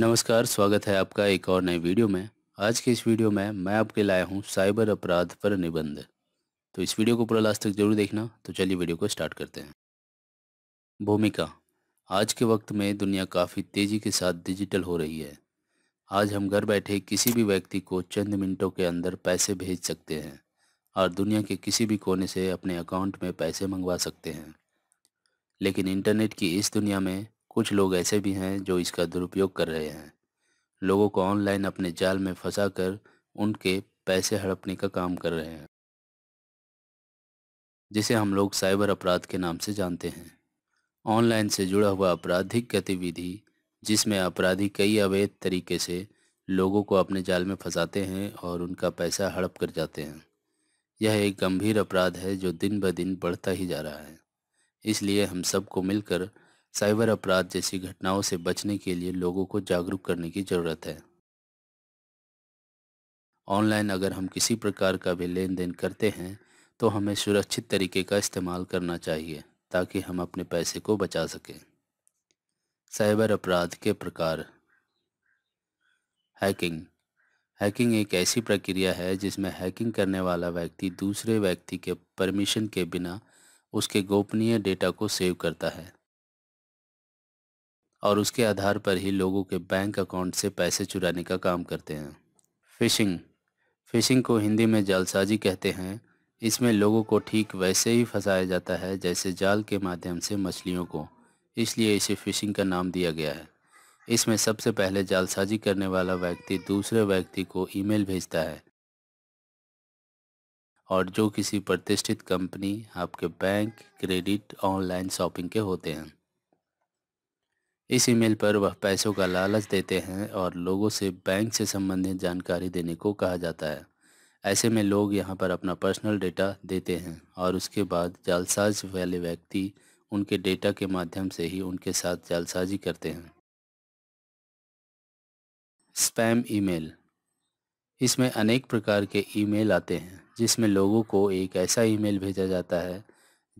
नमस्कार स्वागत है आपका एक और नए वीडियो में आज के इस वीडियो में मैं आपके लाया हूँ साइबर अपराध पर निबंध तो इस वीडियो को पूरा लास्ट तक जरूर देखना तो चलिए वीडियो को स्टार्ट करते हैं भूमिका आज के वक्त में दुनिया काफ़ी तेज़ी के साथ डिजिटल हो रही है आज हम घर बैठे किसी भी व्यक्ति को चंद मिनटों के अंदर पैसे भेज सकते हैं और दुनिया के किसी भी कोने से अपने अकाउंट में पैसे मंगवा सकते हैं लेकिन इंटरनेट की इस दुनिया में कुछ लोग ऐसे भी हैं जो इसका दुरुपयोग कर रहे हैं लोगों को ऑनलाइन अपने जाल में फंसा कर उनके पैसे हड़पने का काम कर रहे हैं जिसे हम लोग साइबर अपराध के नाम से जानते हैं ऑनलाइन से जुड़ा हुआ आपराधिक गतिविधि जिसमें अपराधी कई अवैध तरीके से लोगों को अपने जाल में फंसाते हैं और उनका पैसा हड़प कर जाते हैं यह एक गंभीर अपराध है जो दिन ब दिन बढ़ता ही जा रहा है इसलिए हम सबको मिलकर साइबर अपराध जैसी घटनाओं से बचने के लिए लोगों को जागरूक करने की ज़रूरत है ऑनलाइन अगर हम किसी प्रकार का भी लेन देन करते हैं तो हमें सुरक्षित तरीके का इस्तेमाल करना चाहिए ताकि हम अपने पैसे को बचा सकें साइबर अपराध के प्रकार हैकिंग हैकिंग एक ऐसी प्रक्रिया है जिसमें हैकिंग करने वाला व्यक्ति दूसरे व्यक्ति के परमिशन के बिना उसके गोपनीय डेटा को सेव करता है और उसके आधार पर ही लोगों के बैंक अकाउंट से पैसे चुराने का काम करते हैं फिशिंग फिशिंग को हिंदी में जालसाजी कहते हैं इसमें लोगों को ठीक वैसे ही फंसाया जाता है जैसे जाल के माध्यम से मछलियों को इसलिए इसे फिशिंग का नाम दिया गया है इसमें सबसे पहले जालसाजी करने वाला व्यक्ति दूसरे व्यक्ति को ईमेल भेजता है और जो किसी प्रतिष्ठित कंपनी आपके बैंक क्रेडिट ऑनलाइन शॉपिंग के होते हैं इस ईमेल पर वह पैसों का लालच देते हैं और लोगों से बैंक से संबंधित जानकारी देने को कहा जाता है ऐसे में लोग यहाँ पर अपना पर्सनल डेटा देते हैं और उसके बाद जालसाज वाले व्यक्ति उनके डेटा के माध्यम से ही उनके साथ जालसाजी करते हैं स्पैम ईमेल इसमें अनेक प्रकार के ईमेल आते हैं जिसमें लोगों को एक ऐसा ईमेल भेजा जाता है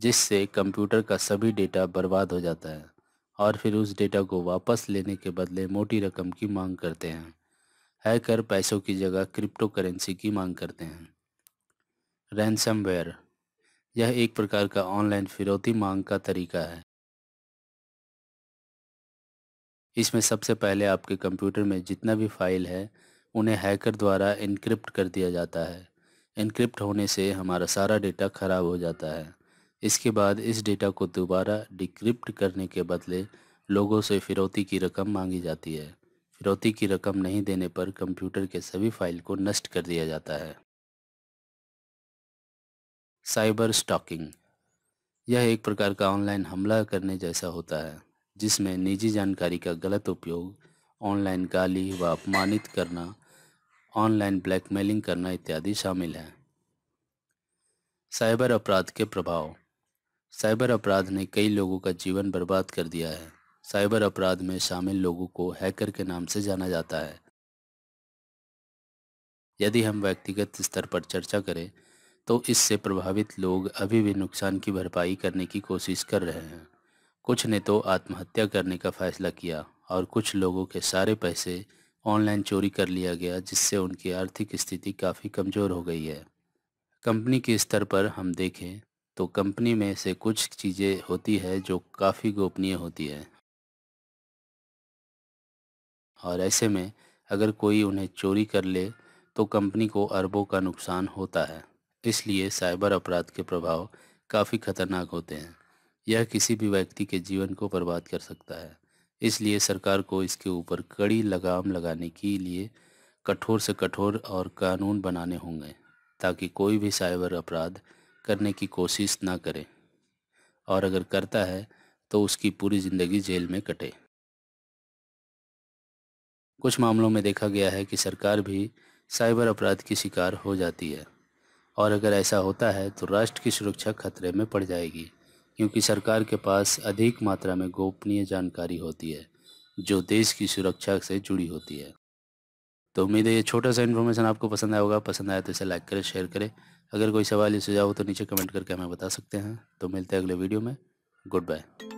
जिससे कंप्यूटर का सभी डेटा बर्बाद हो जाता है और फिर उस डेटा को वापस लेने के बदले मोटी रकम की मांग करते हैं हैकर पैसों की जगह क्रिप्टो करेंसी की मांग करते हैं रैनसमवेयर यह एक प्रकार का ऑनलाइन फिरौती मांग का तरीका है इसमें सबसे पहले आपके कंप्यूटर में जितना भी फाइल है उन्हें हैकर द्वारा इनक्रिप्ट कर दिया जाता है इनक्रिप्ट होने से हमारा सारा डेटा ख़राब हो जाता है इसके बाद इस डेटा को दोबारा डिक्रिप्ट करने के बदले लोगों से फिरौती की रकम मांगी जाती है फिरौती की रकम नहीं देने पर कंप्यूटर के सभी फाइल को नष्ट कर दिया जाता है साइबर स्टॉकिंग यह एक प्रकार का ऑनलाइन हमला करने जैसा होता है जिसमें निजी जानकारी का गलत उपयोग ऑनलाइन गाली व अपमानित करना ऑनलाइन ब्लैकमेलिंग करना इत्यादि शामिल है साइबर अपराध के प्रभाव साइबर अपराध ने कई लोगों का जीवन बर्बाद कर दिया है साइबर अपराध में शामिल लोगों को हैकर के नाम से जाना जाता है यदि हम व्यक्तिगत स्तर पर चर्चा करें तो इससे प्रभावित लोग अभी भी नुकसान की भरपाई करने की कोशिश कर रहे हैं कुछ ने तो आत्महत्या करने का फैसला किया और कुछ लोगों के सारे पैसे ऑनलाइन चोरी कर लिया गया जिससे उनकी आर्थिक स्थिति काफ़ी कमज़ोर हो गई है कंपनी के स्तर पर हम देखें तो कंपनी में से कुछ चीज़ें होती है जो काफ़ी गोपनीय होती है और ऐसे में अगर कोई उन्हें चोरी कर ले तो कंपनी को अरबों का नुकसान होता है इसलिए साइबर अपराध के प्रभाव काफ़ी खतरनाक होते हैं यह किसी भी व्यक्ति के जीवन को बर्बाद कर सकता है इसलिए सरकार को इसके ऊपर कड़ी लगाम लगाने के लिए कठोर से कठोर और कानून बनाने होंगे ताकि कोई भी साइबर अपराध करने की कोशिश ना करे और अगर करता है तो उसकी पूरी ज़िंदगी जेल में कटे कुछ मामलों में देखा गया है कि सरकार भी साइबर अपराध की शिकार हो जाती है और अगर ऐसा होता है तो राष्ट्र की सुरक्षा खतरे में पड़ जाएगी क्योंकि सरकार के पास अधिक मात्रा में गोपनीय जानकारी होती है जो देश की सुरक्षा से जुड़ी होती है तो उम्मीद है ये छोटा सा इन्फॉर्मेशन आपको पसंद आया होगा पसंद आया तो इसे लाइक करें शेयर करें अगर कोई सवाल या सुझाव हो तो नीचे कमेंट करके हमें बता सकते हैं तो मिलते हैं अगले वीडियो में गुड बाय